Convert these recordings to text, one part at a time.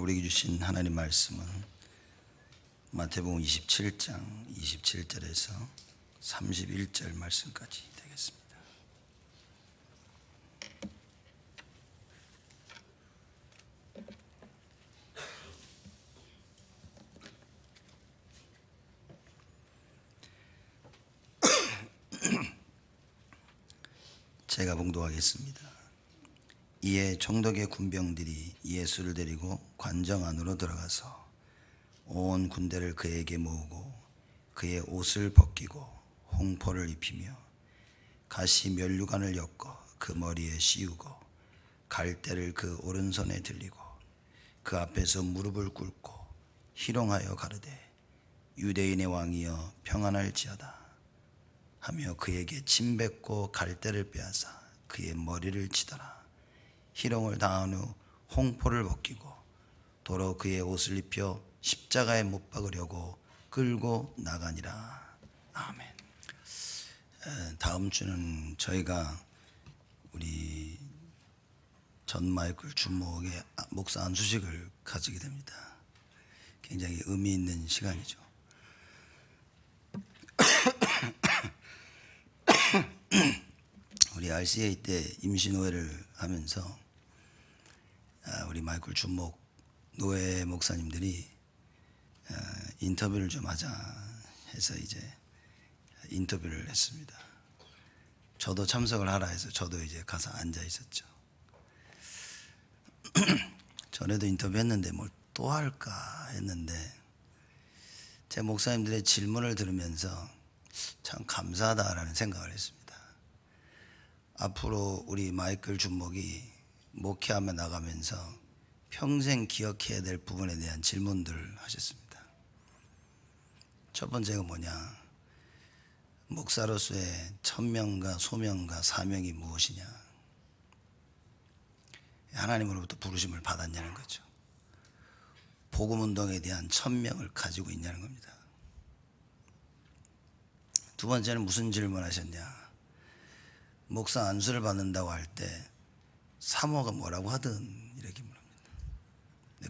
우리에게 주신 하나님 말씀은 마태복음 27장 27절에서 31절 말씀까지 되겠습니다. 제가 봉도하겠습니다. 이에 정독의 군병들이 예수를 데리고 관정 안으로 들어가서 온 군대를 그에게 모으고 그의 옷을 벗기고 홍포를 입히며 가시 면류관을 엮어 그 머리에 씌우고 갈대를 그 오른손에 들리고 그 앞에서 무릎을 꿇고 희롱하여 가르되 유대인의 왕이여 평안할지어다 하며 그에게 침 뱉고 갈대를 빼앗아 그의 머리를 치더라 희롱을 당한 후 홍포를 벗기고 도로 그의 옷을 입혀 십자가에 못 박으려고 끌고 나가니라. 아멘. 다음 주는 저희가 우리 전 마이클 주목의 아, 목사 안수식을 가지게 됩니다. 굉장히 의미 있는 시간이죠. 우리 RCA 때 임신노회를 하면서 아, 우리 마이클 주목 노예 목사님들이 아, 인터뷰를 좀 하자 해서 이제 인터뷰를 했습니다. 저도 참석을 하라 해서 저도 이제 가서 앉아 있었죠. 전에도 인터뷰했는데 뭘또 할까 했는데 제 목사님들의 질문을 들으면서 참 감사하다라는 생각을 했습니다. 앞으로 우리 마이클 준목이 목회하며 나가면서 평생 기억해야 될 부분에 대한 질문들 하셨습니다. 첫 번째가 뭐냐? 목사로서의 천명과 소명과 사명이 무엇이냐? 하나님으로부터 부르심을 받았냐는 거죠. 복음 운동에 대한 천명을 가지고 있냐는 겁니다. 두 번째는 무슨 질문하셨냐? 목사 안수를 받는다고 할 때 사모가 뭐라고 하든 이렇게 물합니다.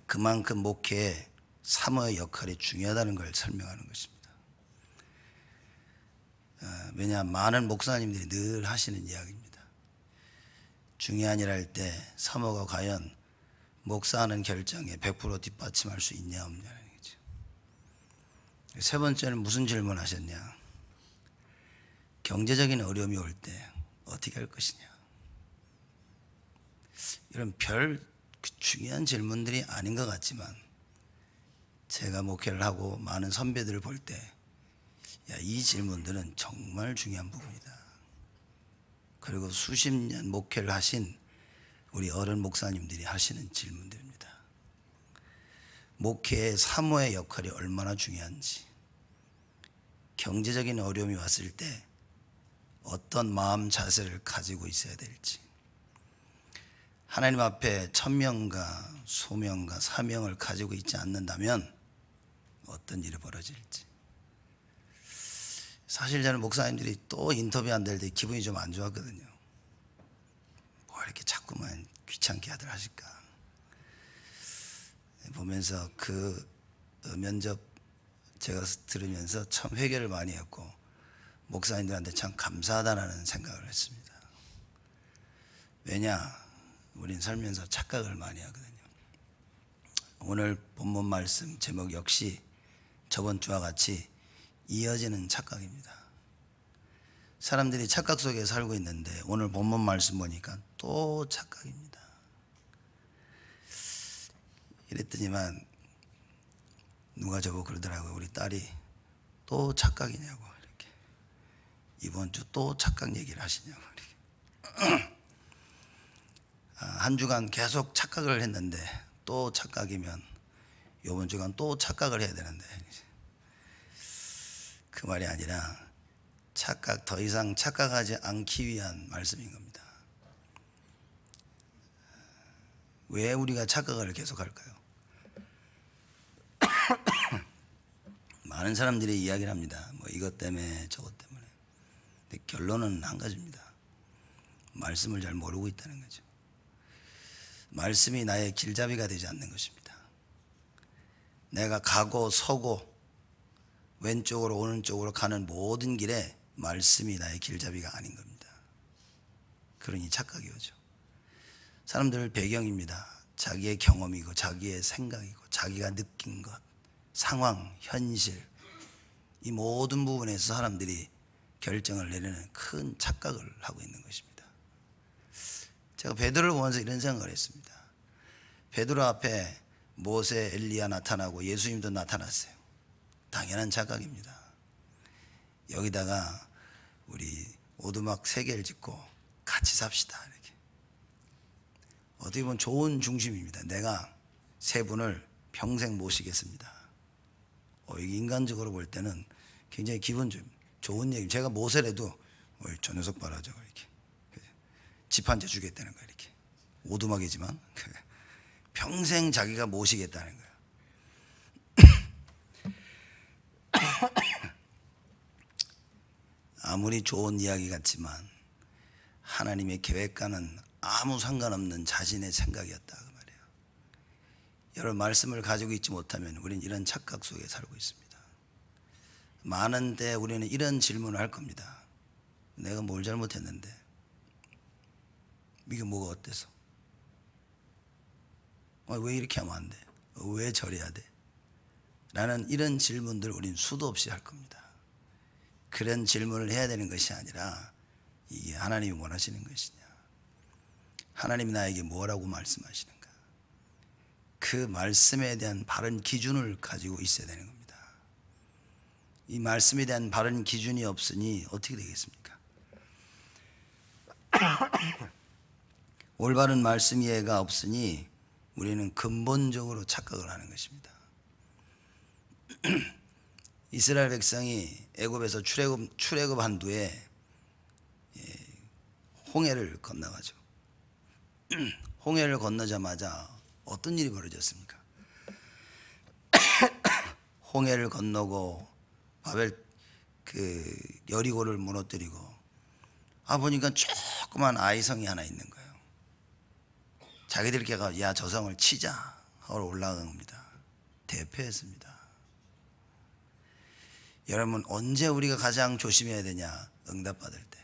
그만큼 목회에 사모의 역할이 중요하다는 걸 설명하는 것입니다. 어, 왜냐 많은 목사님들이 늘 하시는 이야기입니다. 중요한 일 할때 사모가 과연 목사하는 결정에 100% 뒷받침할 수 있냐 없냐는 거죠. 세 번째는 무슨 질문 하셨냐? 경제적인 어려움이 올때 어떻게 할 것이냐. 이런 별 중요한 질문들이 아닌 것 같지만 제가 목회를 하고 많은 선배들을 볼 때 이 질문들은 정말 중요한 부분이다. 그리고 수십 년 목회를 하신 우리 어른 목사님들이 하시는 질문들입니다. 목회의 사모의 역할이 얼마나 중요한지 경제적인 어려움이 왔을 때 어떤 마음 자세를 가지고 있어야 될지 하나님 앞에 천명과 소명과 사명을 가지고 있지 않는다면 어떤 일이 벌어질지 사실 저는 목사님들이 또 인터뷰 안 될 때 기분이 좀 안 좋았거든요 뭐 이렇게 자꾸만 귀찮게 하들 하실까 보면서 그 면접 제가 들으면서 참 회개를 많이 했고 목사님들한테 참 감사하다라는 생각을 했습니다. 왜냐? 우린 살면서 착각을 많이 하거든요. 오늘 본문 말씀 제목 역시 저번 주와 같이 이어지는 착각입니다. 사람들이 착각 속에 살고 있는데 오늘 본문 말씀 보니까 또 착각입니다. 이랬더니만 누가 저보고 그러더라고요. 우리 딸이 또 착각이냐고. 이번 주 또 착각 얘기를 하시냐고. 아, 한 주간 계속 착각을 했는데 또 착각이면 이번 주간 또 착각을 해야 되는데 그 말이 아니라 착각 더 이상 착각하지 않기 위한 말씀인 겁니다. 왜 우리가 착각을 계속할까요? 많은 사람들이 이야기를 합니다. 뭐 이것 때문에 저것 때문에. 근데 네, 결론은 한 가지입니다. 말씀을 잘 모르고 있다는 거죠. 말씀이 나의 길잡이가 되지 않는 것입니다. 내가 가고 서고 왼쪽으로 오른쪽으로 가는 모든 길에 말씀이 나의 길잡이가 아닌 겁니다. 그러니 착각이 오죠. 사람들 배경입니다. 자기의 경험이고 자기의 생각이고 자기가 느낀 것, 상황, 현실 이 모든 부분에서 사람들이 결정을 내리는 큰 착각을 하고 있는 것입니다. 제가 베드로를 보면서 이런 생각을 했습니다. 베드로 앞에 모세, 엘리야 나타나고 예수님도 나타났어요. 당연한 착각입니다. 여기다가 우리 오두막 세 개를 짓고 같이 삽시다. 이렇게. 어떻게 보면 좋은 중심입니다. 내가 세 분을 평생 모시겠습니다. 어, 인간적으로 볼 때는 굉장히 기본적입니다. 좋은 얘기. 제가 모세래도 오늘 저 녀석 바라죠 이렇게 그 집한채 주겠다는 거야 이렇게 오두막이지만 그 평생 자기가 모시겠다는 거야. 아무리 좋은 이야기 같지만 하나님의 계획과는 아무 상관없는 자신의 생각이었다 그 말이에요. 여러 말씀을 가지고 있지 못하면 우리는 이런 착각 속에 살고 있습니다. 많은데 우리는 이런 질문을 할 겁니다. 내가 뭘 잘못했는데 이게 뭐가 어때서? 어, 왜 이렇게 하면 안 돼? 어, 왜 저래야 돼? 라는 이런 질문들 우린 수도 없이 할 겁니다. 그런 질문을 해야 되는 것이 아니라 이게 하나님이 원하시는 것이냐. 하나님이 나에게 뭐라고 말씀하시는가. 그 말씀에 대한 바른 기준을 가지고 있어야 되는 겁니다. 이 말씀에 대한 바른 기준이 없으니 어떻게 되겠습니까? 올바른 말씀 이해가 없으니 우리는 근본적으로 착각을 하는 것입니다. 이스라엘 백성이 애굽에서 출애굽 출애굽한 후에 예, 홍해를 건너가죠. 홍해를 건너자마자 어떤 일이 벌어졌습니까? 홍해를 건너고 바벨 그 여리고를 무너뜨리고 아 보니까 조그만 아이성이 하나 있는 거예요. 자기들께리가야저 성을 치자 하고 올라간 겁니다. 대패했습니다. 여러분 언제 우리가 가장 조심해야 되냐 응답 받을 때.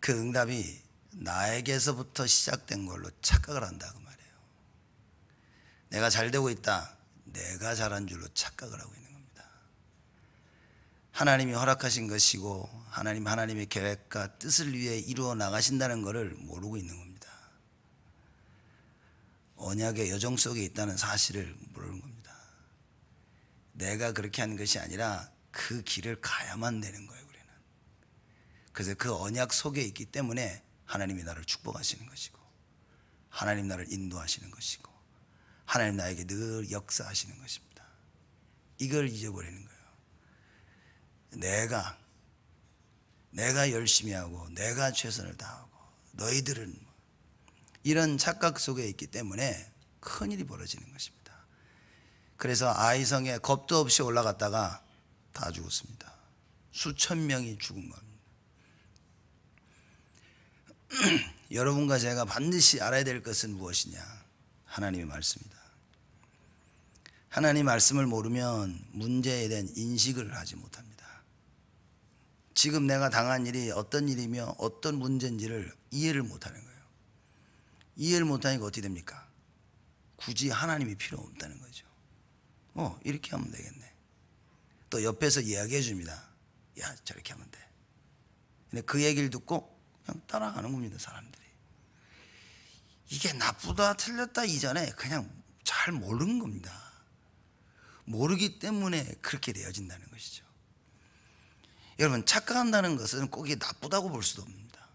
그 응답이 나에게서부터 시작된 걸로 착각을 한다 고말해요 그 내가 잘 되고 있다. 내가 잘한 줄로 착각을 하고 있는 거예요 하나님이 허락하신 것이고 하나님 하나님의 계획과 뜻을 위해 이루어 나가신다는 것을 모르고 있는 겁니다. 언약의 여정 속에 있다는 사실을 모르는 겁니다. 내가 그렇게 한 것이 아니라 그 길을 가야만 되는 거예요, 우리는. 그래서 그 언약 속에 있기 때문에 하나님이 나를 축복하시는 것이고 하나님 나를 인도하시는 것이고 하나님 나에게 늘 역사하시는 것입니다. 이걸 잊어버리는 거예요. 내가 내가 열심히 하고 내가 최선을 다하고 너희들은 이런 착각 속에 있기 때문에 큰일이 벌어지는 것입니다. 그래서 아이성에 겁도 없이 올라갔다가 다 죽었습니다. 수천 명이 죽은 겁니다. 여러분과 제가 반드시 알아야 될 것은 무엇이냐? 하나님의 말씀입니다 하나님 말씀을 모르면 문제에 대한 인식을 하지 못합니다. 지금 내가 당한 일이 어떤 일이며 어떤 문제인지를 이해를 못하는 거예요. 이해를 못하니까 어떻게 됩니까? 굳이 하나님이 필요 없다는 거죠. 어, 이렇게 하면 되겠네. 또 옆에서 이야기해 줍니다. 야, 저렇게 하면 돼. 근데 그 얘기를 듣고 그냥 따라가는 겁니다, 사람들이. 이게 나쁘다, 틀렸다 이전에 그냥 잘 모르는 겁니다. 모르기 때문에 그렇게 되어진다는 것이죠. 여러분 착각한다는 것은 꼭 이게 나쁘다고 볼 수도 없습니다.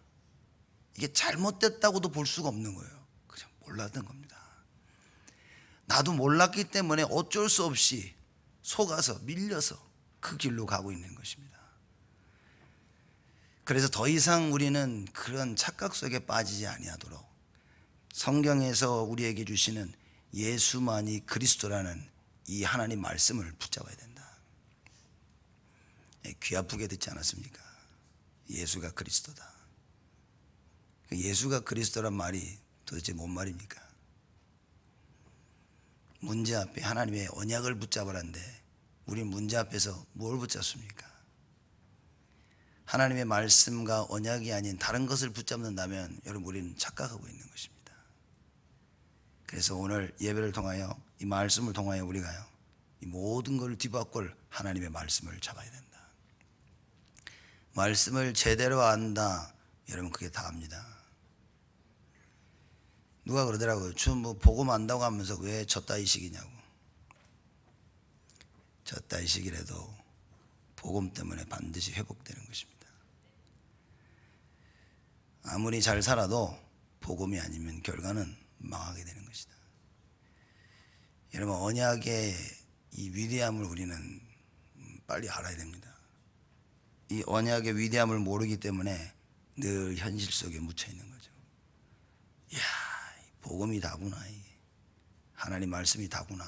이게 잘못됐다고도 볼 수가 없는 거예요. 그냥 몰랐던 겁니다. 나도 몰랐기 때문에 어쩔 수 없이 속아서 밀려서 그 길로 가고 있는 것입니다. 그래서 더 이상 우리는 그런 착각 속에 빠지지 아니하도록 성경에서 우리에게 주시는 예수만이 그리스도라는 이 하나님 말씀을 붙잡아야 된다. 예, 귀 아프게 듣지 않았습니까? 예수가 그리스도다. 그 예수가 그리스도란 말이 도대체 뭔 말입니까? 문제 앞에 하나님의 언약을 붙잡으란데 우리 문제 앞에서 뭘 붙잡습니까? 하나님의 말씀과 언약이 아닌 다른 것을 붙잡는다면 여러분 우리는 착각하고 있는 것입니다. 그래서 오늘 예배를 통하여 이 말씀을 통하여 우리가요. 이 모든 것을 뒤바꿀 하나님의 말씀을 잡아야 된다. 말씀을 제대로 안다. 여러분 그게 다합니다. 누가 그러더라고요. 주뭐 복음 안다고 하면서 왜 졌다이식이냐고. 졌다이식이라도 복음 때문에 반드시 회복되는 것입니다. 아무리 잘 살아도 복음이 아니면 결과는 망하게 되는 것이다. 여러분 언약의 이 위대함을 우리는 빨리 알아야 됩니다. 이 언약의 위대함을 모르기 때문에 늘 현실 속에 묻혀 있는 거죠. 이야, 복음이 다구나. 하나님 말씀이 다구나.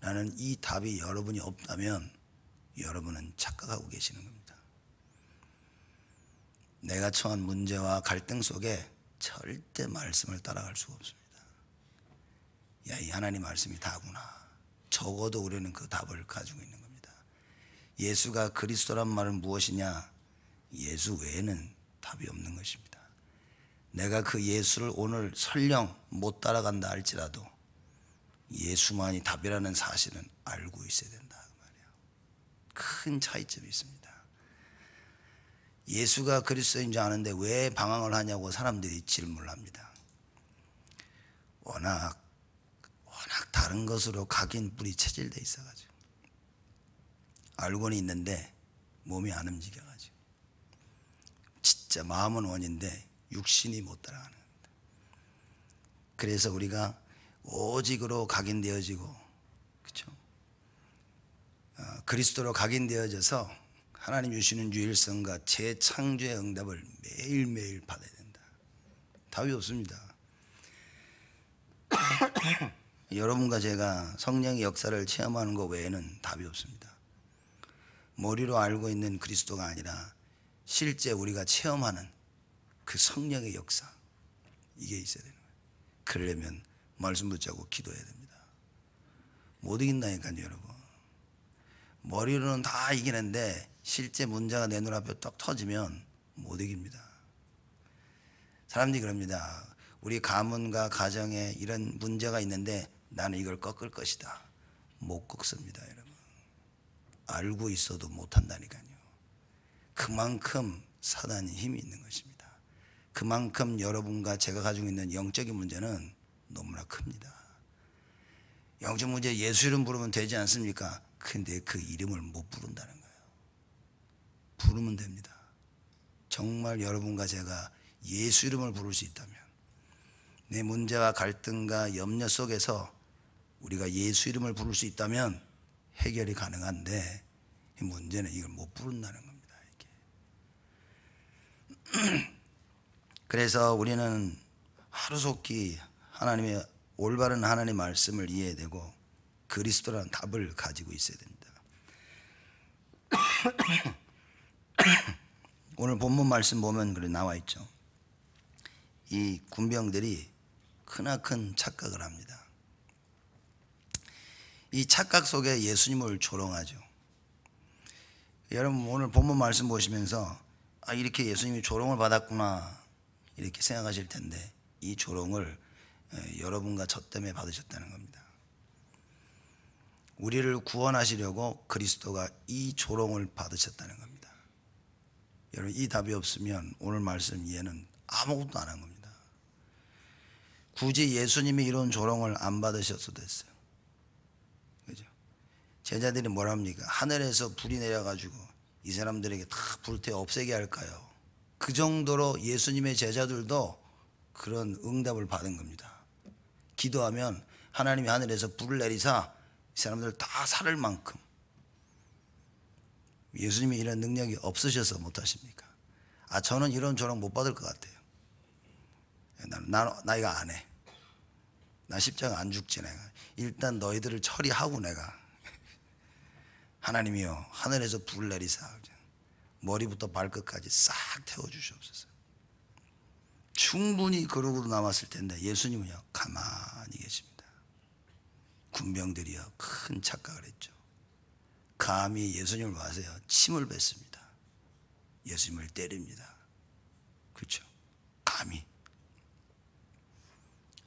나는 이 답이 여러분이 없다면 여러분은 착각하고 계시는 겁니다. 내가 처한 문제와 갈등 속에 절대 말씀을 따라갈 수가 없습니다. 야, 이 하나님 말씀이 다구나. 적어도 우리는 그 답을 가지고 있는 거예요. 예수가 그리스도란 말은 무엇이냐? 예수 외에는 답이 없는 것입니다. 내가 그 예수를 오늘 설령 못 따라간다 할지라도 예수만이 답이라는 사실은 알고 있어야 된다 그 큰 차이점이 있습니다. 예수가 그리스도인 줄 아는데 왜 방황을 하냐고 사람들이 질문을 합니다. 워낙 워낙 다른 것으로 각인 뿌리 체질돼 있어가지고. 알고는 있는데 몸이 안 움직여가지고 진짜 마음은 원인데 육신이 못 따라가는 겁 그래서 우리가 오직으로 각인되어지고 그쵸 어, 그리스도로 각인되어져서 하나님 주시는 유일성과 재창조의 응답을 매일매일 받아야 된다. 답이 없습니다. 여러분과 제가 성령의 역사를 체험하는 것 외에는 답이 없습니다. 머리로 알고 있는 그리스도가 아니라 실제 우리가 체험하는 그 성령의 역사 이게 있어야 되는 거예요. 그러려면 말씀 붙잡고 기도해야 됩니다. 못 이긴다니까요, 여러분. 머리로는 다 이기는데 실제 문제가 내 눈앞에 떡 터지면 못 이깁니다. 사람들이 그럽니다. 우리 가문과 가정에 이런 문제가 있는데 나는 이걸 꺾을 것이다. 못 꺾습니다, 여러분. 알고 있어도 못한다니까요. 그만큼 사단이 힘이 있는 것입니다. 그만큼 여러분과 제가 가지고 있는 영적인 문제는 너무나 큽니다. 영적 문제 예수 이름 부르면 되지 않습니까? 근데 그 이름을 못 부른다는 거예요. 부르면 됩니다. 정말 여러분과 제가 예수 이름을 부를 수 있다면 내 문제와 갈등과 염려 속에서 우리가 예수 이름을 부를 수 있다면 해결이 가능한데 문제는 이걸 못 부른다는 겁니다. 이게 그래서 우리는 하루속히 하나님의 올바른 하나님 말씀을 이해해야 되고 그리스도라는 답을 가지고 있어야 됩니다. 오늘 본문 말씀 보면 그래 나와 있죠. 이 군병들이 크나큰 착각을 합니다. 이 착각 속에 예수님을 조롱하죠. 여러분 오늘 본문 말씀 보시면서 아, 이렇게 예수님이 조롱을 받았구나 이렇게 생각하실 텐데 이 조롱을 여러분과 저 때문에 받으셨다는 겁니다. 우리를 구원하시려고 그리스도가 이 조롱을 받으셨다는 겁니다. 여러분 이 답이 없으면 오늘 말씀 이해는 아무것도 안 한 겁니다. 굳이 예수님이 이런 조롱을 안 받으셨어도 됐어요. 제자들이 뭘 합니까? 하늘에서 불이 내려가지고 이 사람들에게 다 불태워 없애게 할까요? 그 정도로 예수님의 제자들도 그런 응답을 받은 겁니다. 기도하면 하나님이 하늘에서 불을 내리사 이 사람들 다 살을 만큼 예수님이 이런 능력이 없으셔서 못하십니까? 아, 저는 이런 저런 못 받을 것 같아요. 나, 나, 나 이거 안 해. 나 십자가 안 죽지, 내가. 일단 너희들을 처리하고 내가. 하나님이여 하늘에서 불 내리사 머리부터 발끝까지 싹 태워 주시옵소서. 충분히 그룹으로 남았을 텐데 예수님은요 가만히 계십니다. 군병들이요 큰 착각을 했죠. 감히 예수님을 마세요 침을 뱉습니다. 예수님을 때립니다. 그렇죠? 감히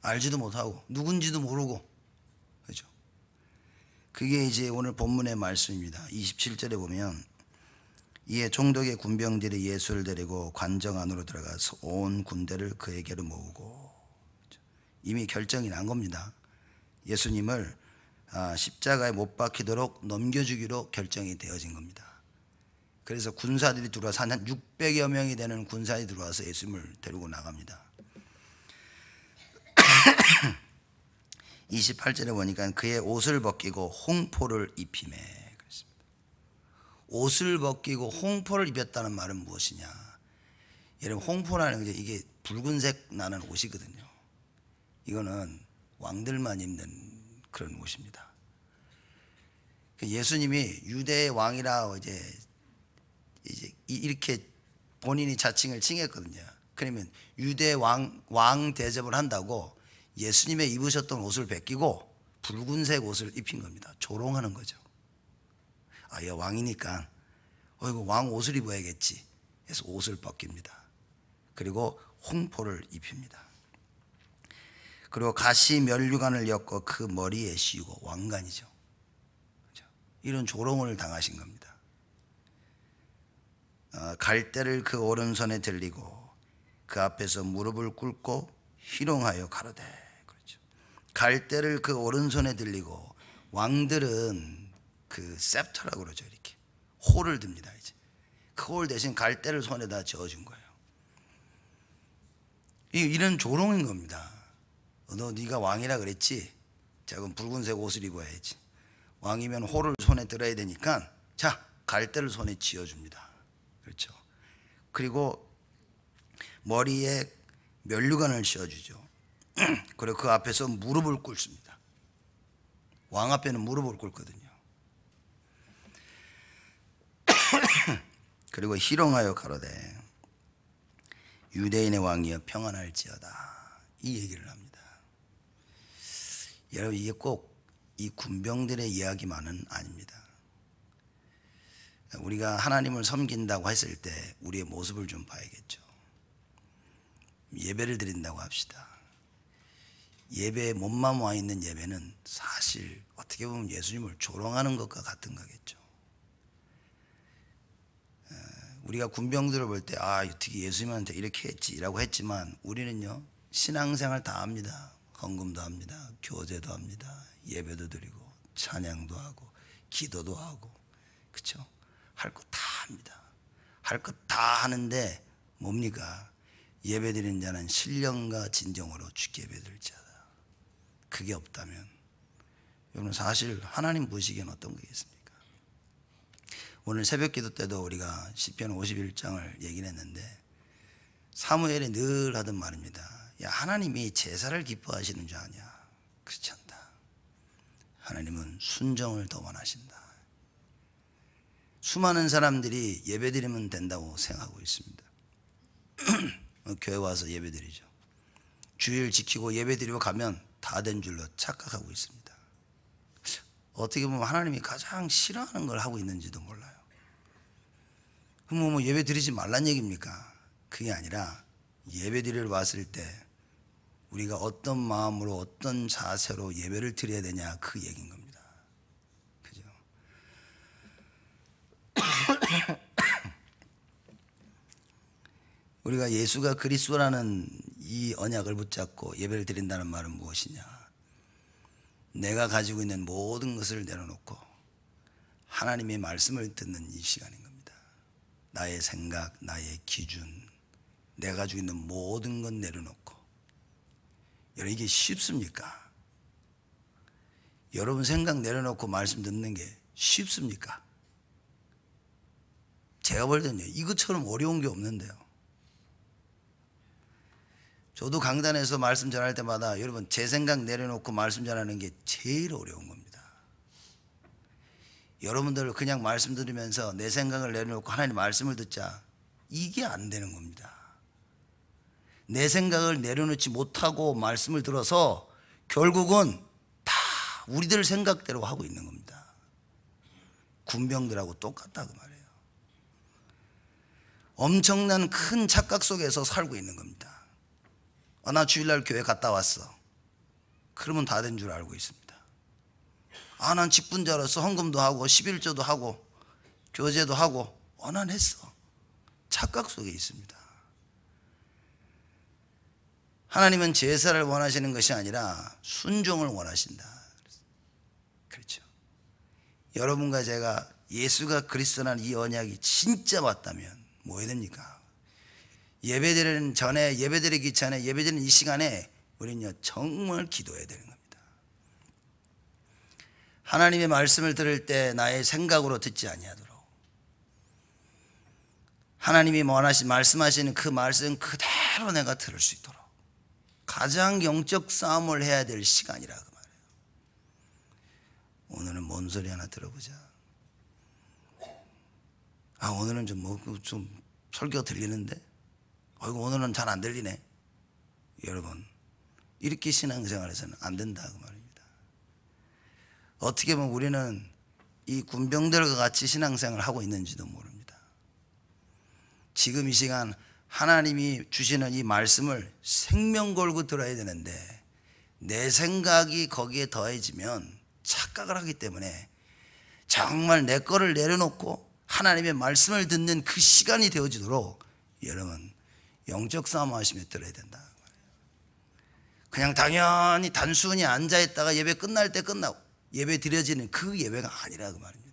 알지도 못하고 누군지도 모르고 그게 이제 오늘 본문의 말씀입니다. 27절에 보면 이에 총독의 군병들이 예수를 데리고 관정 안으로 들어가서 온 군대를 그에게로 모으고 이미 결정이 난 겁니다. 예수님을 아, 십자가에 못 박히도록 넘겨주기로 결정이 되어진 겁니다. 그래서 군사들이 들어와서 한 600여 명이 되는 군사들이 들어와서 예수님을 데리고 나갑니다. 28절에 보니까 그의 옷을 벗기고 홍포를 입히매 옷을 벗기고 홍포를 입혔다는 말은 무엇이냐? 여러분 홍포라는 게 이게 붉은색 나는 옷이거든요. 이거는 왕들만 입는 그런 옷입니다. 그 예수님이 유대의 왕이라 이제 이제 이렇게 본인이 자칭을 칭했거든요. 그러면 유대 왕, 왕 대접을 한다고 예수님의 입으셨던 옷을 벗기고 붉은색 옷을 입힌 겁니다. 조롱하는 거죠. 아, 얘 왕이니까, 어, 이거 왕 옷을 입어야겠지. 해서 옷을 벗깁니다. 그리고 홍포를 입힙니다. 그리고 가시 면류관을 엮어 그 머리에 씌우고 왕관이죠. 그렇죠? 이런 조롱을 당하신 겁니다. 어, 갈대를 그 오른손에 들리고 그 앞에서 무릎을 꿇고 희롱하여 가로대 갈대를 그 오른손에 들리고 왕들은 그 셉터라고 그러죠 이렇게 홀을 듭니다 이제 그홀 대신 갈대를 손에다 지어준 거예요 이런 조롱인 겁니다 너 네가 왕이라 그랬지 자 그럼 붉은색 옷을 입어야지 왕이면 홀을 손에 들어야 되니까 자 갈대를 손에 쥐어줍니다 그렇죠 그리고 머리에 면류관을 씌워주죠 그리고 그 앞에서 무릎을 꿇습니다. 왕 앞에는 무릎을 꿇거든요. 그리고 희롱하여 가로되 유대인의 왕이여 평안할지어다 이 얘기를 합니다. 여러분 이게 꼭 이 군병들의 이야기만은 아닙니다. 우리가 하나님을 섬긴다고 했을 때 우리의 모습을 좀 봐야겠죠. 예배를 드린다고 합시다. 예배에 몸만 와 있는 예배는 사실 어떻게 보면 예수님을 조롱하는 것과 같은 거겠죠. 우리가 군병들을 볼 때, 아, 어떻게 예수님한테 이렇게 했지라고 했지만 우리는요, 신앙생활 다 합니다. 헌금도 합니다. 교제도 합니다. 예배도 드리고, 찬양도 하고, 기도도 하고, 그쵸? 할것 다 합니다. 할 것 다 하는데 뭡니까? 예배 드리는 자는 신령과 진정으로 주께 예배 드릴 자다. 그게 없다면 여러분 사실 하나님 보시기엔 어떤 게 있습니까? 오늘 새벽 기도 때도 우리가 1편 51장을 얘기 했는데 사무엘이 늘 하던 말입니다. 야, 하나님이 제사를 기뻐하시는 줄 아냐? 그렇지 않다. 하나님은 순정을 더 원하신다. 수많은 사람들이 예배드리면 된다고 생각하고 있습니다. 교회 와서 예배드리죠. 주일 지키고 예배드리고 가면 다된 줄로 착각하고 있습니다. 어떻게 보면 하나님이 가장 싫어하는 걸 하고 있는지도 몰라요. 그럼 뭐, 뭐 예배 드리지 말란 얘기입니까? 그게 아니라 예배 드리러 왔을 때 우리가 어떤 마음으로 어떤 자세로 예배를 드려야 되냐 그 얘기인 겁니다. 우리가 예수가 그리스도라는 이 언약을 붙잡고 예배를 드린다는 말은 무엇이냐? 내가 가지고 있는 모든 것을 내려놓고 하나님의 말씀을 듣는 이 시간인 겁니다. 나의 생각, 나의 기준, 내가 가지고 있는 모든 건 내려놓고. 여러분, 이게 쉽습니까? 여러분 생각 내려놓고 말씀 듣는 게 쉽습니까? 제가 볼때는 이것처럼 어려운 게 없는데요. 저도 강단에서 말씀 전할 때마다 여러분 제 생각 내려놓고 말씀 전하는 게 제일 어려운 겁니다. 여러분들 그냥 말씀 들으면서 내 생각을 내려놓고 하나님 말씀을 듣자 이게 안 되는 겁니다. 내 생각을 내려놓지 못하고 말씀을 들어서 결국은 다 우리들 생각대로 하고 있는 겁니다. 군병들하고 똑같다 그 말이에요. 엄청난 큰 착각 속에서 살고 있는 겁니다. 아, 나 주일날 교회 갔다 왔어. 그러면 다 된 줄 알고 있습니다. 아, 난 직분자로서 헌금도 하고, 11조도 하고, 교제도 하고, 어, 난 했어. 착각 속에 있습니다. 하나님은 제사를 원하시는 것이 아니라 순종을 원하신다. 그렇죠. 여러분과 제가 예수가 그리스도라는 이 언약이 진짜 맞다면 뭐 해야 됩니까? 예배드리는 전에 예배드리기 전에 예배드리는 이 시간에 우리는 정말 기도해야 되는 겁니다. 하나님의 말씀을 들을 때 나의 생각으로 듣지 아니하도록 하나님이 원하신 말씀하시는 그 말씀 그대로 내가 들을 수 있도록 가장 영적 싸움을 해야 될 시간이라고 그 말해요. 오늘은 뭔 소리 하나 들어보자. 아 오늘은 좀 뭐좀 뭐, 설교 들리는데 어이구 오늘은 잘 안 들리네. 여러분 이렇게 신앙생활에서는 안 된다 그 말입니다. 어떻게 보면 우리는 이 군병들과 같이 신앙생활을 하고 있는지도 모릅니다. 지금 이 시간 하나님이 주시는 이 말씀을 생명 걸고 들어야 되는데 내 생각이 거기에 더해지면 착각을 하기 때문에 정말 내 거를 내려놓고 하나님의 말씀을 듣는 그 시간이 되어지도록 여러분 영적 싸움하심에 들어야 된다. 그냥 당연히 단순히 앉아 있다가 예배 끝날 때 끝나고 예배 드려지는 그 예배가 아니라 그 말입니다.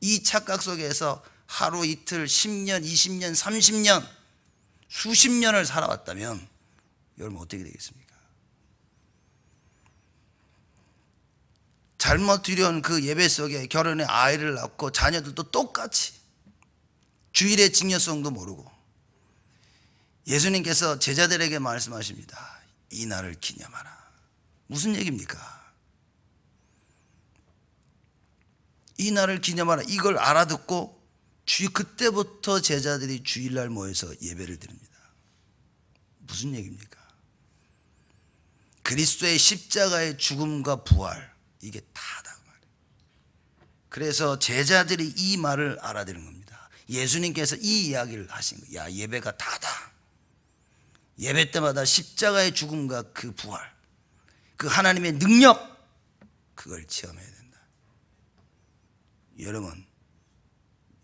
이 착각 속에서 하루 이틀 10년, 20년, 30년 수십 년을 살아왔다면 여러분 어떻게 되겠습니까? 잘못 드려온 그 예배 속에 결혼에 아이를 낳고 자녀들도 똑같이 주일의 직녀성도 모르고 예수님께서 제자들에게 말씀하십니다. 이 날을 기념하라. 무슨 얘기입니까? 이 날을 기념하라. 이걸 알아듣고 주 그때부터 제자들이 주일날 모여서 예배를 드립니다. 무슨 얘기입니까? 그리스도의 십자가의 죽음과 부활 이게 다다 말이에요. 그래서 제자들이 이 말을 알아들은 겁니다. 예수님께서 이 이야기를 하신 거야 예배가 다다. 예배 때마다 십자가의 죽음과 그 부활, 그 하나님의 능력, 그걸 체험해야 된다. 여러분,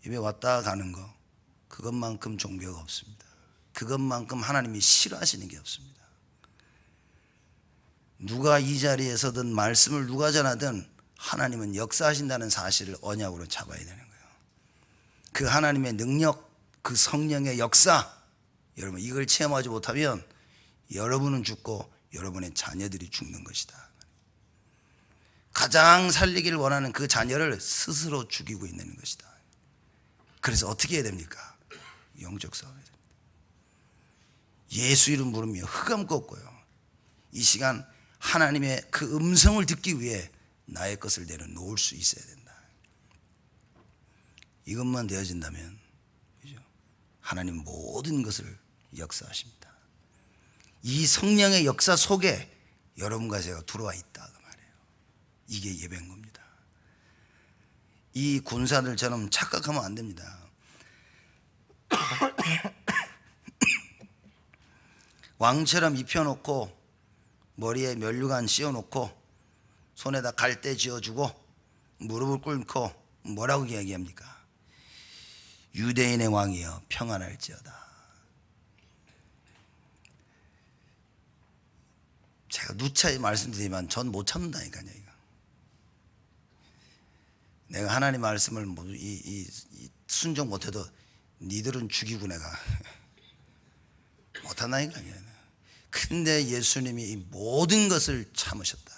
예배 왔다 가는 거, 그것만큼 종교가 없습니다. 그것만큼 하나님이 싫어하시는 게 없습니다. 누가 이 자리에 서든 말씀을 누가 전하든 하나님은 역사하신다는 사실을 언약으로 잡아야 되는 거예요. 그 하나님의 능력, 그 성령의 역사, 여러분 이걸 체험하지 못하면 여러분은 죽고 여러분의 자녀들이 죽는 것이다. 가장 살리길 원하는 그 자녀를 스스로 죽이고 있는 것이다. 그래서 어떻게 해야 됩니까? 영적 싸움이 됩니다. 예수 이름 부르며 흑암고 고요이 시간 하나님의 그 음성을 듣기 위해 나의 것을 내려놓을 수 있어야 된다. 이것만 되어진다면 하나님 모든 것을 역사하십니다. 이 성령의 역사 속에 여러분과 제가 들어와 있다 그 말이에요. 이게 예배인 겁니다. 이 군사들처럼 착각하면 안 됩니다. 왕처럼 입혀놓고 머리에 면류관 씌워놓고 손에다 갈대 지어주고 무릎을 꿇고 뭐라고 이야기합니까? 유대인의 왕이여 평안할지어다. 제가 누차히 말씀드리지만 전못 참는다니까요. 이거. 내가 하나님 말씀을 이, 이, 이 순종 못해도 니들은 죽이고 내가 못한다니까요. 근데 예수님이 이 모든 것을 참으셨다.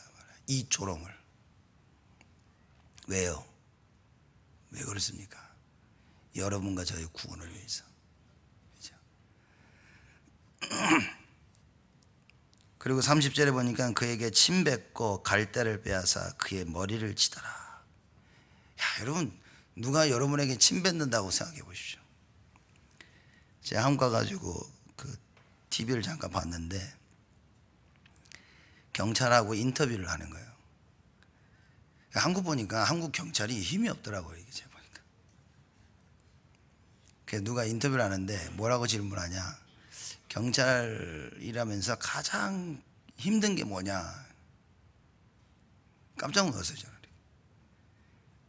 이 조롱을. 왜요? 왜 그렇습니까? 여러분과 저의 구원을 위해서. 그렇죠? 그리고 30절에 보니까 그에게 침 뱉고 갈대를 빼앗아 그의 머리를 치더라. 야, 여러분, 누가 여러분에게 침 뱉는다고 생각해 보십시오. 제가 한 가가지고 그 TV를 잠깐 봤는데 경찰하고 인터뷰를 하는 거예요. 한국 보니까 한국 경찰이 힘이 없더라고요. 이게 제가 보니까. 그 누가 인터뷰를 하는데 뭐라고 질문하냐. 경찰이라면서 가장 힘든 게 뭐냐? 깜짝 놀랐어요, 저는.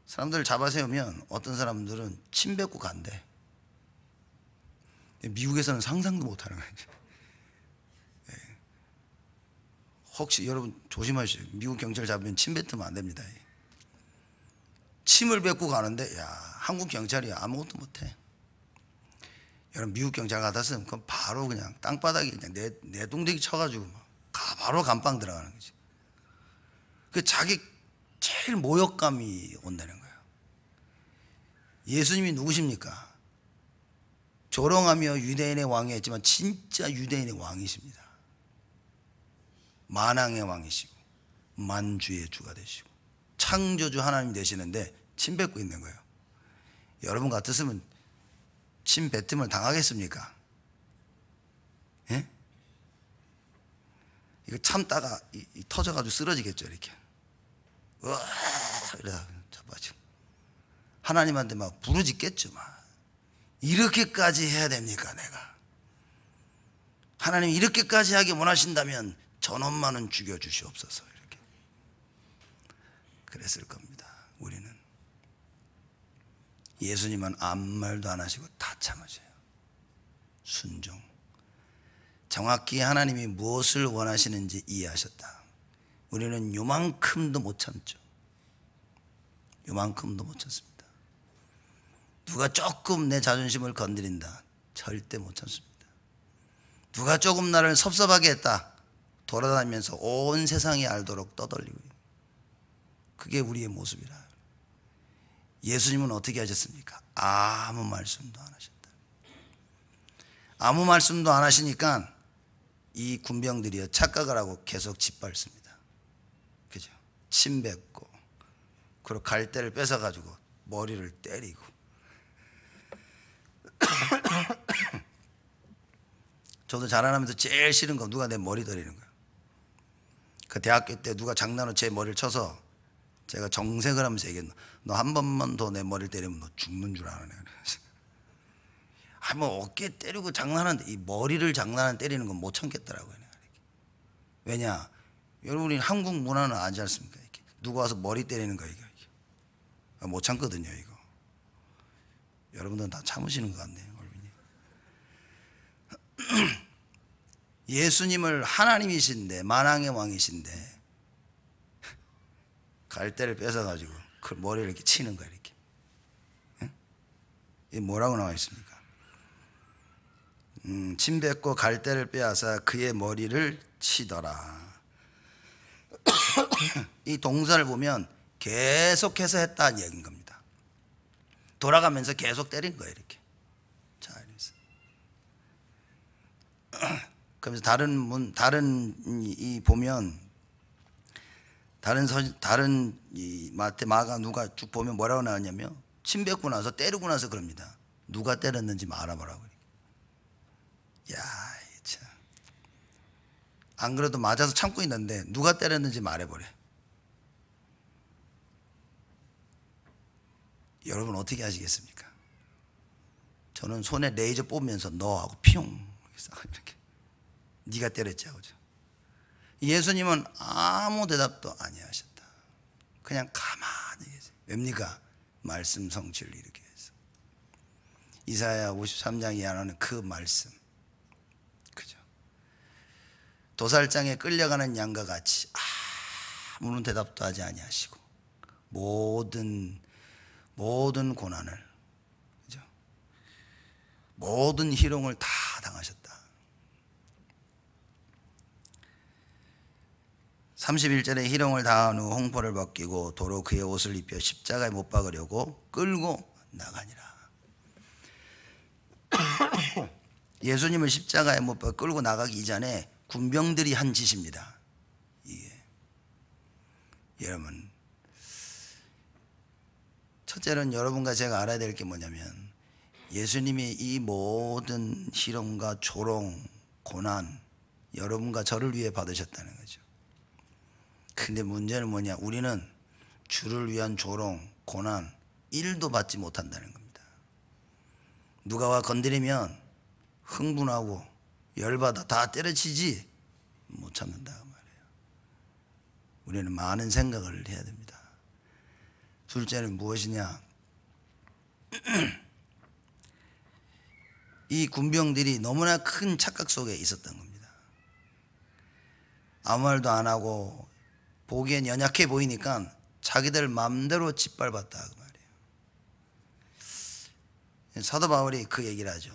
사람들을 잡아 세우면 어떤 사람들은 침 뱉고 간대. 미국에서는 상상도 못 하는 거죠. 네. 예. 혹시 여러분 조심하시오 미국 경찰 잡으면 침 뱉으면 안 됩니다. 예. 침을 뱉고 가는데, 야, 한국 경찰이 아무것도 못 해. 여러분 미국 경찰 같았으면 그 바로 그냥 땅바닥에 그냥 내, 내동댕이 쳐가지고 막 가, 바로 감방 들어가는 거지. 그 자기 제일 모욕감이 온다는 거예요. 예수님이 누구십니까? 조롱하며 유대인의 왕이었지만 진짜 유대인의 왕이십니다. 만왕의 왕이시고 만주의 주가 되시고 창조주 하나님 되시는데 침뱉고 있는 거예요. 여러분 같았으면 침뱉음을 당하겠습니까? 예? 이거 참다가 이, 이 터져가지고 쓰러지겠죠, 이렇게. 으아! 이러다 자빠지 하나님한테 막 부르짖겠죠, 막. 이렇게까지 해야 됩니까, 내가? 하나님 이렇게까지 하기 원하신다면 전원만은 죽여주시옵소서, 이렇게. 그랬을 겁니다, 우리는. 예수님은 아무 말도 안 하시고 다 참으세요. 순종. 정확히 하나님이 무엇을 원하시는지 이해하셨다. 우리는 요만큼도 못 참죠. 요만큼도 못 참습니다. 누가 조금 내 자존심을 건드린다. 절대 못 참습니다. 누가 조금 나를 섭섭하게 했다. 돌아다니면서 온 세상이 알도록 떠돌리고 그게 우리의 모습이라. 예수님은 어떻게 하셨습니까? 아무 말씀도 안 하셨다. 아무 말씀도 안 하시니까 이 군병들이요 착각을 하고 계속 짓밟습니다. 그죠? 침 뱉고 그리고 갈대를 뺏어 가지고 머리를 때리고 저도 자라나면서 제일 싫은 건 누가 내 머리 때리는 거야. 그 대학교 때 누가 장난으로 제 머리를 쳐서 제가 정색을 하면서 얘기했나 너한 번만 더 내 머리를 때리면 너 죽는 줄 아네. 아뭐 어깨 때리고 장난하는데 이 머리를 장난을 때리는 건 못 참겠더라고요. 왜냐 여러분이 한국 문화는 아지 않습니까? 이렇게. 누가 와서 머리 때리는 거 이거 아, 못 참거든요 이거. 여러분들은 다 참으시는 것 같네요. 예수님을 하나님이신데 만왕의 왕이신데 갈대를 뺏어가지고 그 머리를 이렇게 치는 거야, 이렇게. 응? 이 뭐라고 나와 있습니까? 음, 침 뱉고 갈대를 빼앗아 그의 머리를 치더라. 이 동사를 보면 계속해서 했다는 얘기인 겁니다. 돌아가면서 계속 때린 거예 이렇게. 자, 이러면 그러면서 다른 문, 다른 이 보면 다른 서, 다른 이 마태 마가 누가 쭉 보면 뭐라고 나왔냐면 침뱉고 나서 때리고 나서 그럽니다. 누가 때렸는지 말아보라고 뭐 야, 참. 안 그래도 맞아서 참고 있는데 누가 때렸는지 말해버려. 여러분 어떻게 하시겠습니까? 저는 손에 레이저 뽑으면서 너하고 피용 이렇게 네가 때렸지 하고 예수님은 아무 대답도 아니하셨다. 그냥 가만히 계세요. 뭡니까? 말씀 성취를 이루기 해서 이사야 53장 이하는 그 말씀. 그죠? 도살장에 끌려가는 양과 같이 아무런 대답도 하지 아니하시고 모든 모든 고난을 그죠? 모든 희롱을 다 당하셨다. 31절에 희롱을 당한 후 홍포를 벗기고 도로 그의 옷을 입혀 십자가에 못 박으려고 끌고 나가니라. 예수님을 십자가에 못 박아 끌고 나가기 이전에 군병들이 한 짓입니다. 예. 여러분 첫째는 여러분과 제가 알아야 될 게 뭐냐면 예수님이 이 모든 희롱과 조롱, 고난 여러분과 저를 위해 받으셨다는 거죠. 근데 문제는 뭐냐? 우리는 주를 위한 조롱, 고난 1도 받지 못한다는 겁니다. 누가와 건드리면 흥분하고 열받아 다 때려치지 못 참는다 그 말이에요. 우리는 많은 생각을 해야 됩니다. 둘째는 무엇이냐? 이 군병들이 너무나 큰 착각 속에 있었던 겁니다. 아무 말도 안 하고 보기엔 연약해 보이니까 자기들 마음대로 짓밟았다 그 말이에요. 사도 바울이 그 얘기를 하죠.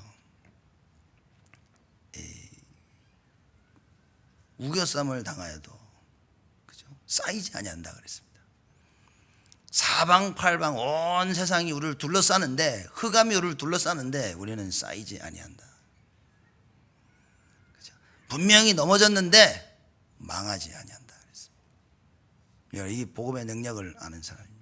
우겨쌈을 당하여도 그죠? 쌓이지 아니한다 그랬습니다. 사방팔방 온 세상이 우리를 둘러싸는데 흑암이 우리를 둘러싸는데 우리는 쌓이지 아니한다. 그죠? 분명히 넘어졌는데 망하지 아니한다. 이 복음의 능력을 아는 사람입니다.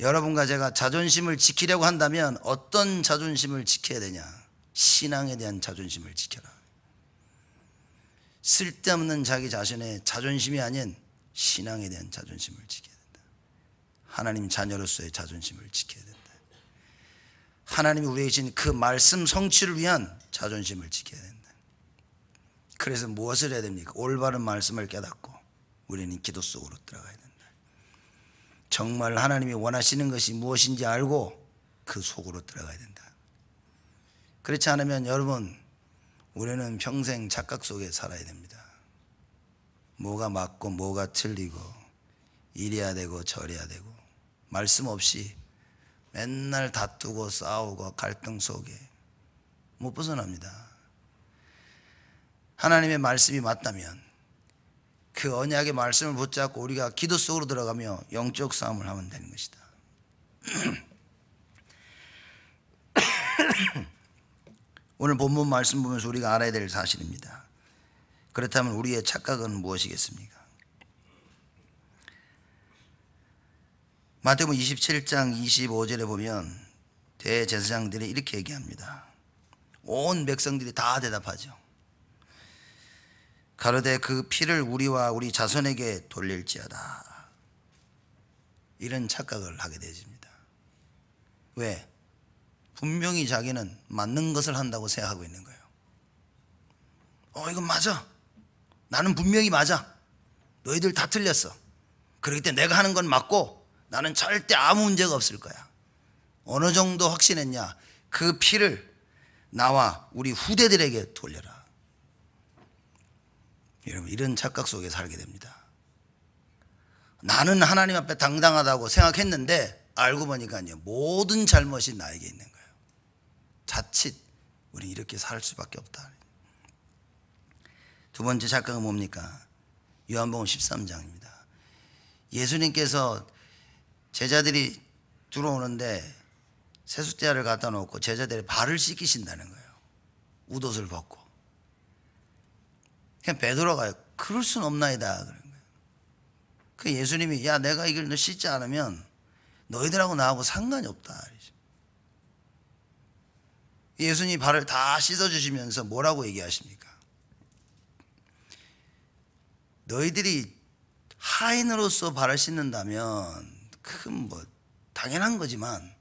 여러분과 제가 자존심을 지키려고 한다면 어떤 자존심을 지켜야 되냐? 신앙에 대한 자존심을 지켜라. 쓸데없는 자기 자신의 자존심이 아닌 신앙에 대한 자존심을 지켜야 된다. 하나님 자녀로서의 자존심을 지켜야 된다. 하나님이 우리에게 주신 그 말씀 성취를 위한 자존심을 지켜야 된다. 그래서 무엇을 해야 됩니까? 올바른 말씀을 깨닫고 우리는 기도 속으로 들어가야 된다. 정말 하나님이 원하시는 것이 무엇인지 알고 그 속으로 들어가야 된다. 그렇지 않으면 여러분 우리는 평생 착각 속에 살아야 됩니다. 뭐가 맞고 뭐가 틀리고 이래야 되고 저래야 되고 말씀 없이 맨날 다투고 싸우고 갈등 속에 못 벗어납니다. 하나님의 말씀이 맞다면 그 언약의 말씀을 붙잡고 우리가 기도 속으로 들어가며 영적 싸움을 하면 되는 것이다. 오늘 본문 말씀 보면서 우리가 알아야 될 사실입니다. 그렇다면 우리의 착각은 무엇이겠습니까? 마태복음 27장 25절에 보면 대제사장들이 이렇게 얘기합니다. 온 백성들이 다 대답하죠. 가로되 그 피를 우리와 우리 자손에게 돌릴지어다. 이런 착각을 하게 되집니다. 왜? 분명히 자기는 맞는 것을 한다고 생각하고 있는 거예요. 어, 이건 맞아. 나는 분명히 맞아. 너희들 다 틀렸어. 그렇기 때문에 내가 하는 건 맞고 나는 절대 아무 문제가 없을 거야. 어느 정도 확신했냐? 그 피를 나와 우리 후대들에게 돌려라. 여러분 이런 착각 속에 살게 됩니다. 나는 하나님 앞에 당당하다고 생각했는데 알고 보니까요 모든 잘못이 나에게 있는 거예요. 자칫 우리는 이렇게 살 수밖에 없다. 두 번째 착각은 뭡니까? 요한복음 13장입니다. 예수님께서 제자들이 들어오는데 세숫대야를 갖다 놓고 제자들의 발을 씻기신다는 거예요. 우옷을 벗고. 그냥 베돌아가요 그럴 순 없나이다. 그런 거예요. 그 예수님이 야 내가 이걸 너 씻지 않으면 너희들하고 나하고 상관이 없다. 예수님이 발을 다 씻어주시면서 뭐라고 얘기하십니까? 너희들이 하인으로서 발을 씻는다면 그건 뭐 당연한 거지만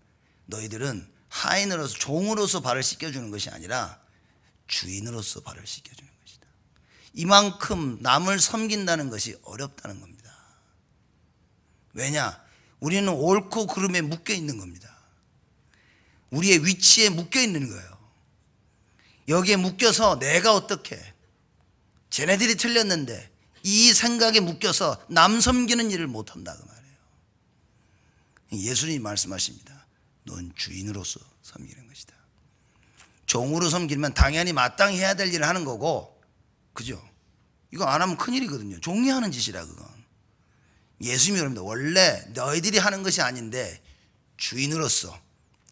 너희들은 하인으로서 종으로서 발을 씻겨주는 것이 아니라 주인으로서 발을 씻겨주는 이만큼 남을 섬긴다는 것이 어렵다는 겁니다. 왜냐? 우리는 옳고 그름에 묶여 있는 겁니다. 우리의 위치에 묶여 있는 거예요. 여기에 묶여서 내가 어떻게, 쟤네들이 틀렸는데 이 생각에 묶여서 남 섬기는 일을 못한다. 그 말이에요. 예수님이 말씀하십니다. 넌 주인으로서 섬기는 것이다. 종으로 섬기면 당연히 마땅 해야 될 일을 하는 거고 그죠? 이거 안 하면 큰일이거든요. 종이 하는 짓이라 그건. 예수님이 그럽니다. 원래 너희들이 하는 것이 아닌데 주인으로서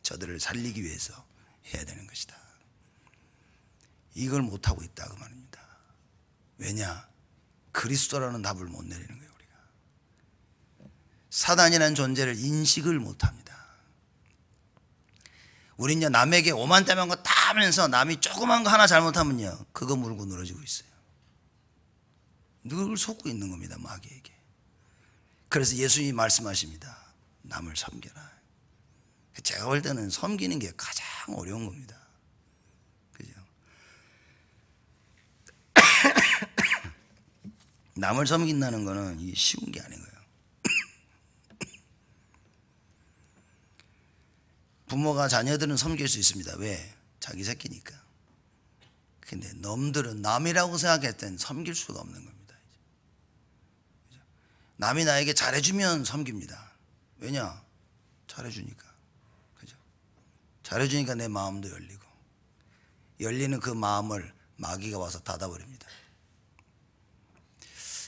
저들을 살리기 위해서 해야 되는 것이다. 이걸 못하고 있다 그 말입니다. 왜냐? 그리스도라는 답을 못 내리는 거예요 우리가. 사단이라는 존재를 인식을 못합니다. 우리는 남에게 오만 때문 거다 하면서 남이 조그만 거 하나 잘못하면요 그거 물고 늘어지고 있어요. 늘 속고 있는 겁니다, 마귀에게. 그래서 예수님이 말씀하십니다. 남을 섬겨라. 제가 볼 때는 섬기는 게 가장 어려운 겁니다. 그죠? 남을 섬긴다는 거는 쉬운 게 아닌 거예요. 부모가 자녀들은 섬길 수 있습니다. 왜? 자기 새끼니까. 근데 놈들은 남이라고 생각했던 섬길 수가 없는 거예요. 남이 나에게 잘해주면 섬깁니다. 왜냐? 잘해주니까. 그죠? 잘해주니까 내 마음도 열리고. 열리는 그 마음을 마귀가 와서 닫아버립니다.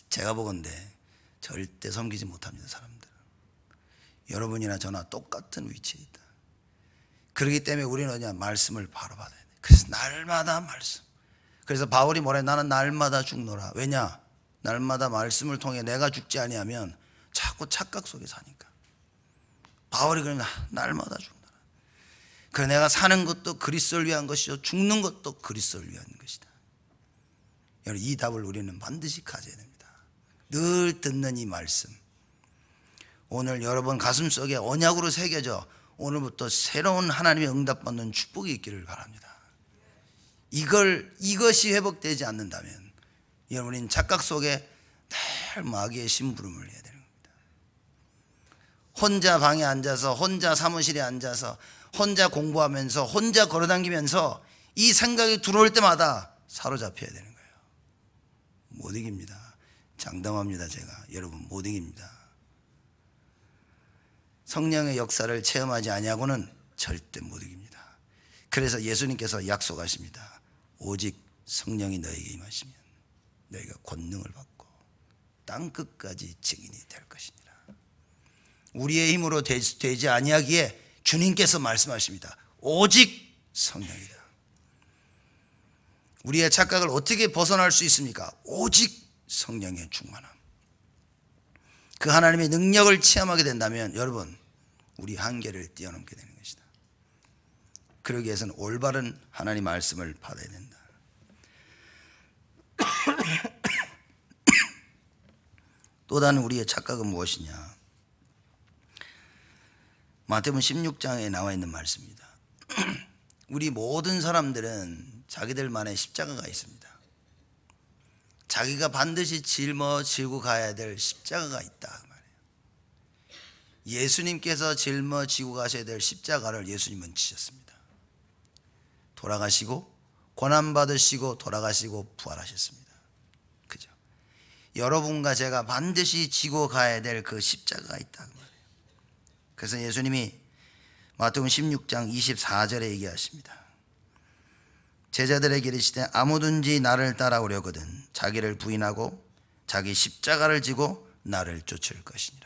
제가 보건데 절대 섬기지 못합니다, 사람들은. 여러분이나 저나 똑같은 위치에 있다. 그렇기 때문에 우리는 어냐 말씀을 바로 받아야 돼. 그래서 날마다 말씀. 그래서 바울이 뭐래? 나는 날마다 죽노라. 왜냐? 날마다 말씀을 통해 내가 죽지 아니하면 자꾸 착각 속에 사니까. 바울이 그럼 날마다 죽는다. 그래 내가 사는 것도 그리스를 위한 것이요 죽는 것도 그리스를 위한 것이다. 여러분 이 답을 우리는 반드시 가져야 됩니다. 늘 듣는 이 말씀. 오늘 여러분 가슴 속에 언약으로 새겨져 오늘부터 새로운 하나님의 응답받는 축복이 있기를 바랍니다. 이걸 이것이 회복되지 않는다면 여러분은 착각 속에 늘 마귀의 심부름을 해야 되는 겁니다. 혼자 방에 앉아서 혼자 사무실에 앉아서 혼자 공부하면서 혼자 걸어다니면서 이 생각이 들어올 때마다 사로잡혀야 되는 거예요. 못 이깁니다. 장담합니다, 제가. 여러분 못 이깁니다. 성령의 역사를 체험하지 아니하고는 절대 못 이깁니다. 그래서 예수님께서 약속하십니다. 오직 성령이 너에게 임하시면 너희가 권능을 받고 땅 끝까지 증인이 될 것이니라. 우리의 힘으로 되지, 아니하기에 주님께서 말씀하십니다. 오직 성령이다. 우리의 착각을 어떻게 벗어날 수 있습니까? 오직 성령의 충만함. 그 하나님의 능력을 체험하게 된다면 여러분 우리 한계를 뛰어넘게 되는 것이다. 그러기 위해서는 올바른 하나님 말씀을 받아야 된다. 또 다른 우리의 착각은 무엇이냐? 마태복음 16장에 나와 있는 말씀입니다. 우리 모든 사람들은 자기들만의 십자가가 있습니다. 자기가 반드시 짊어지고 가야 될 십자가가 있다 그 예수님께서 짊어지고 가셔야 될 십자가를 예수님은 지셨습니다. 돌아가시고 고난받으시고 돌아가시고 부활하셨습니다. 그죠? 여러분과 제가 반드시 지고 가야 될 그 십자가가 있다. 그래서 예수님이 마태복음 16장 24절에 얘기하십니다. 제자들에게 이르시되 아무든지 나를 따라오려거든 자기를 부인하고 자기 십자가를 지고 나를 쫓을 것이니라.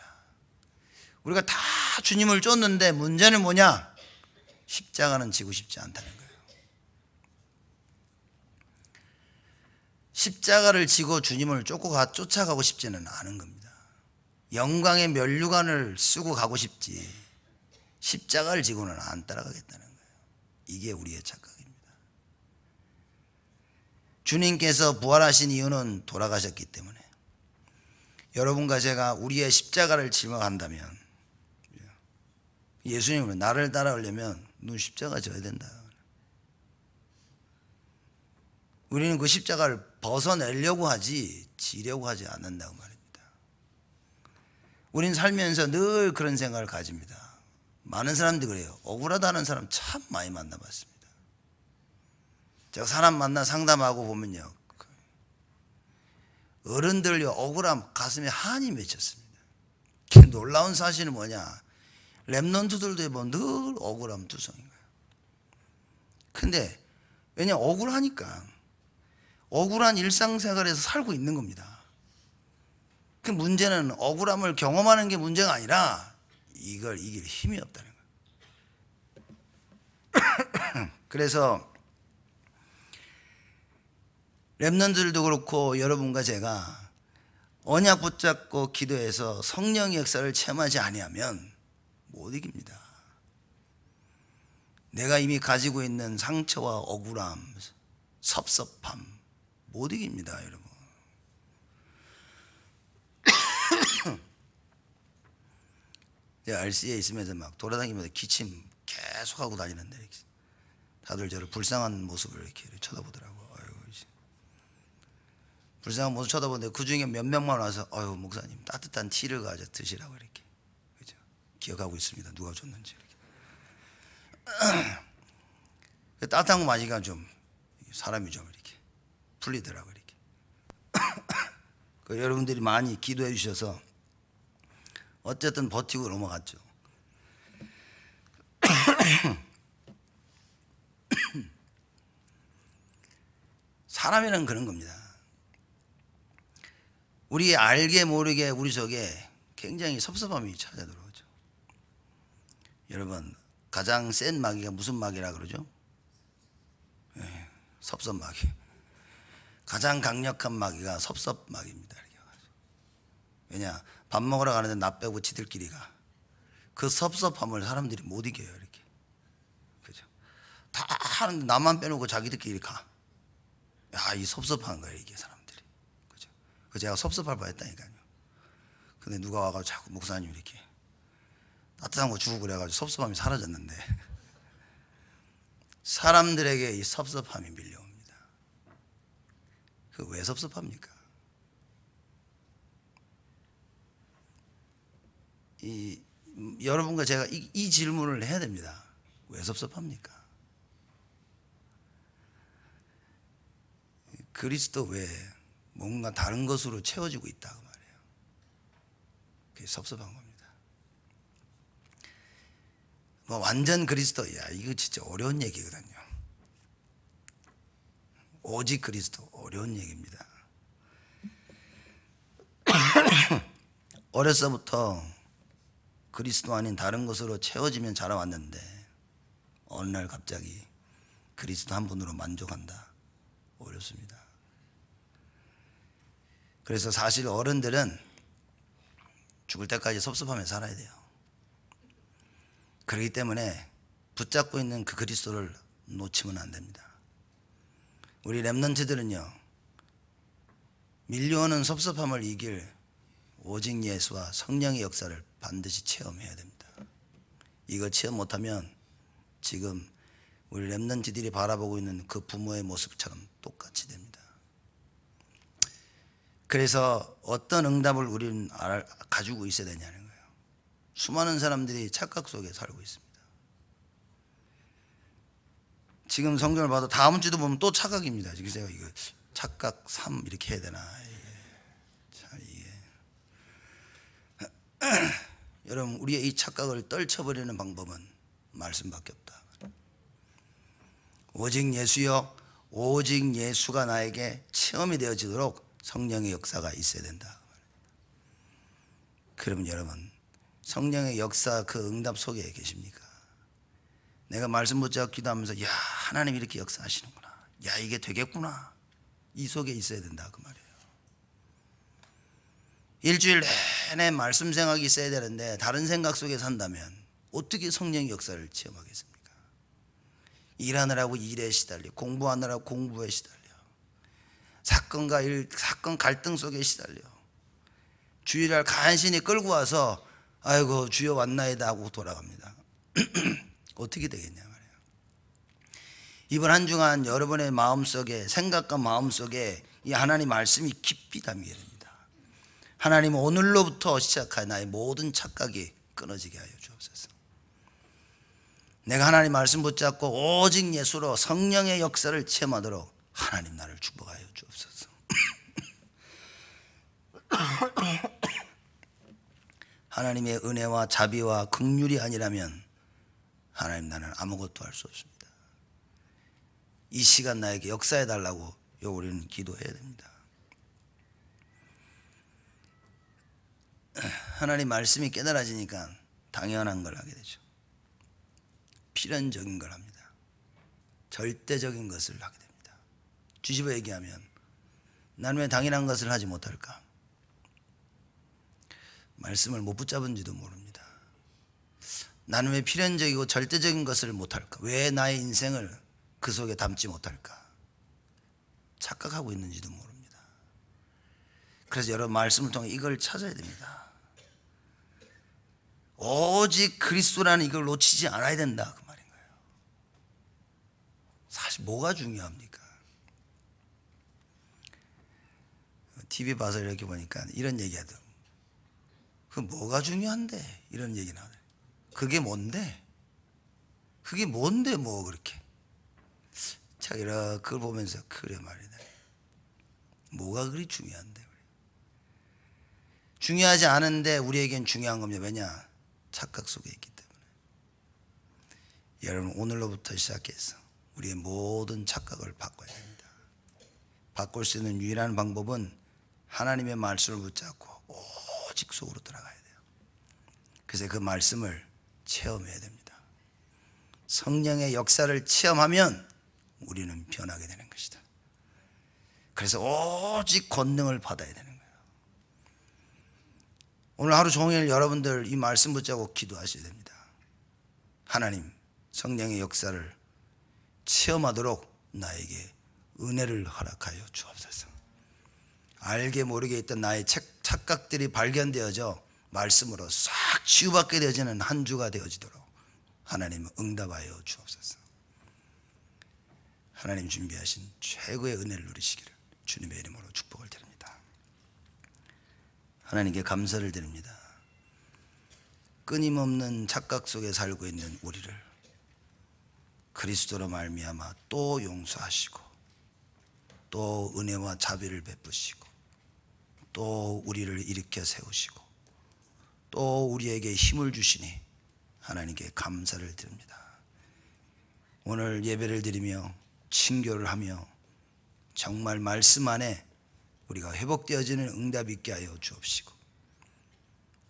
우리가 다 주님을 쫓는데 문제는 뭐냐? 십자가는 지고 싶지 않다는 십자가를 지고 주님을 쫓고 쫓아가고 싶지는 않은 겁니다. 영광의 면류관을 쓰고 가고 싶지 십자가를 지고는 안 따라가겠다는 거예요. 이게 우리의 착각입니다. 주님께서 부활하신 이유는 돌아가셨기 때문에 여러분과 제가 우리의 십자가를 짊어 간다면 예수님은 나를 따라가려면눈 십자가 져야 된다. 우리는 그 십자가를 벗어내려고 하지 지려고 하지 않는다고 말입니다. 우린 살면서 늘 그런 생각을 가집니다. 많은 사람들이 그래요. 억울하다는 사람 참 많이 만나봤습니다. 제가 사람 만나 상담하고 보면요. 어른들 억울함 가슴에 한이 맺혔습니다. 놀라운 사실은 뭐냐. 랩런트들도 보면 늘 억울함 투성인 거예요. 근데 왜냐 억울하니까 억울한 일상생활에서 살고 있는 겁니다. 그 문제는 억울함을 경험하는 게 문제가 아니라 이걸 이길 힘이 없다는 거예요. 그래서 랩런들도 그렇고 여러분과 제가 언약 붙잡고 기도해서 성령의 역사를 체험하지 아니하면 못 이깁니다. 내가 이미 가지고 있는 상처와 억울함, 섭섭함, 못 이깁니다, 여러분. RC에 예, 있으면서 막 돌아다니면서 기침 계속 하고 다니는데 다들 저를 불쌍한 모습을 이렇게 쳐다보더라고. 아이고, 불쌍한 모습 쳐다보는데 그 중에 몇 명만 와서 아유 목사님 따뜻한 티를 가져 드시라고 이렇게 그죠? 기억하고 있습니다. 누가 줬는지 따뜻한 거 마시니까 좀 사람이 좀 풀리더라고요. 이렇게. 그 여러분들이 많이 기도해 주셔서 어쨌든 버티고 넘어갔죠. 사람이란 그런 겁니다. 우리 알게 모르게 우리 속에 굉장히 섭섭함이 찾아들어오죠. 여러분 가장 센 마귀가 무슨 마귀라 그러죠? 예, 섭섭 마귀. 가장 강력한 마귀가 섭섭 마귀입니다. 왜냐 밥 먹으러 가는데 나 빼고 지들끼리가 그 섭섭함을 사람들이 못 이겨요 이렇게 그죠 다 하는데 나만 빼놓고 자기들끼리 가야 이 섭섭한 거예요 이게 사람들이 그죠 그 제가 섭섭할 뻔했다니까요 근데 누가 와가지고 자꾸 목사님 이렇게 따뜻한 거 주고 그래가지고 섭섭함이 사라졌는데 사람들에게 이 섭섭함이 밀려 그 왜 섭섭합니까? 이 여러분과 제가 이, 이 질문을 해야 됩니다. 왜 섭섭합니까? 그리스도 외 뭔가 다른 것으로 채워지고 있다 그 말이에요. 그게 섭섭한 겁니다. 뭐 완전 그리스도야 이거 진짜 어려운 얘기거든요. 오직 그리스도 어려운 얘기입니다. 어려서부터 그리스도 아닌 다른 것으로 채워지면 자라왔는데 어느 날 갑자기 그리스도 한 분으로 만족한다. 어렵습니다. 그래서 사실 어른들은 죽을 때까지 섭섭하며 살아야 돼요. 그렇기 때문에 붙잡고 있는 그 그리스도를 놓치면 안 됩니다. 우리 랩런트들은요 밀려오는 섭섭함을 이길 오직 예수와 성령의 역사를 반드시 체험해야 됩니다. 이걸 체험 못하면 지금 우리 랩런트들이 바라보고 있는 그 부모의 모습처럼 똑같이 됩니다. 그래서 어떤 응답을 우리는 가지고 있어야 되냐는 거예요. 수많은 사람들이 착각 속에 살고 있습니다. 지금 성경을 봐도 다음 주도 보면 또 착각입니다. 지금 제가 이거 착각 3 이렇게 해야 되나? 참 이게 여러분 우리의 이 착각을 떨쳐버리는 방법은 말씀밖에 없다. 오직 예수여, 오직 예수가 나에게 체험이 되어지도록 성령의 역사가 있어야 된다. 그러면 여러분 성령의 역사 그 응답 속에 계십니까? 내가 말씀 붙잡고 기도하면서 야 하나님 이렇게 역사하시는구나 야 이게 되겠구나 이 속에 있어야 된다 그 말이에요 일주일 내내 말씀 생각이 있어야 되는데 다른 생각 속에 산다면 어떻게 성령 역사를 체험하겠습니까 일하느라고 일에 시달려 공부하느라고 공부에 시달려 사건과 일, 사건 갈등 속에 시달려 주일날 간신히 끌고 와서 아이고 주여 왔나이다 하고 돌아갑니다 어떻게 되겠냐 말이에요. 이번 한 주간 여러분의 마음속에 생각과 마음속에 이 하나님 말씀이 깊이 담겨 됩니다. 하나님 오늘로부터 시작한 나의 모든 착각이 끊어지게 하여 주옵소서. 내가 하나님 말씀 붙잡고 오직 예수로 성령의 역사를 체험하도록 하나님 나를 축복하여 주옵소서. 하나님의 은혜와 자비와 긍휼이 아니라면 하나님 나는 아무것도 할 수 없습니다. 이 시간 나에게 역사해 달라고 요 우리는 기도해야 됩니다. 하나님 말씀이 깨달아지니까 당연한 걸 하게 되죠. 필연적인 걸 합니다. 절대적인 것을 하게 됩니다. 뒤집어 얘기하면 난왜 당연한 것을 하지 못할까? 말씀을 못 붙잡은지도 모릅니다. 나는 왜 필연적이고 절대적인 것을 못할까? 왜 나의 인생을 그 속에 담지 못할까? 착각하고 있는지도 모릅니다. 그래서 여러분 말씀을 통해 이걸 찾아야 됩니다. 오직 그리스도라는 이걸 놓치지 않아야 된다 그 말인 거예요. 사실 뭐가 중요합니까? TV 봐서 이렇게 보니까 이런 얘기하더. 그 뭐가 중요한데 이런 얘기나. 그게 뭔데? 그게 뭔데 뭐 그렇게? 자기라 그걸 보면서 그래 말이다. 뭐가 그리 중요한데? 중요하지 않은데 우리에겐 중요한 겁니다. 왜냐? 착각 속에 있기 때문에. 여러분 오늘로부터 시작해서 우리의 모든 착각을 바꿔야 됩니다. 바꿀 수 있는 유일한 방법은 하나님의 말씀을 붙잡고 오직 속으로 들어가야 돼요. 그래서 그 말씀을 체험해야 됩니다. 성령의 역사를 체험하면 우리는 변하게 되는 것이다. 그래서 오직 권능을 받아야 되는 거예요. 오늘 하루 종일 여러분들 이 말씀 붙잡고 기도하셔야 됩니다. 하나님, 성령의 역사를 체험하도록 나에게 은혜를 허락하여 주옵소서. 알게 모르게 있던 나의 착각들이 발견되어져 말씀으로 싹 치유받게 되어지는 한 주가 되어지도록 하나님 응답하여 주옵소서. 하나님 준비하신 최고의 은혜를 누리시기를 주님의 이름으로 축복을 드립니다. 하나님께 감사를 드립니다. 끊임없는 착각 속에 살고 있는 우리를 그리스도로 말미암아 또 용서하시고 또 은혜와 자비를 베푸시고 또 우리를 일으켜 세우시고 또 우리에게 힘을 주시니 하나님께 감사를 드립니다. 오늘 예배를 드리며 친교를 하며 정말 말씀 안에 우리가 회복되어지는 응답 있게 하여 주옵시고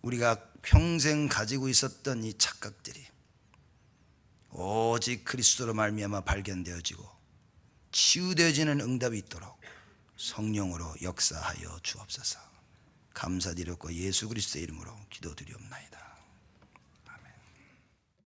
우리가 평생 가지고 있었던 이 착각들이 오직 그리스도로 말미암아 발견되어지고 치유되어지는 응답이 있도록 성령으로 역사하여 주옵소서. 감사드렸고 예수 그리스도의 이름으로 기도드리옵나이다.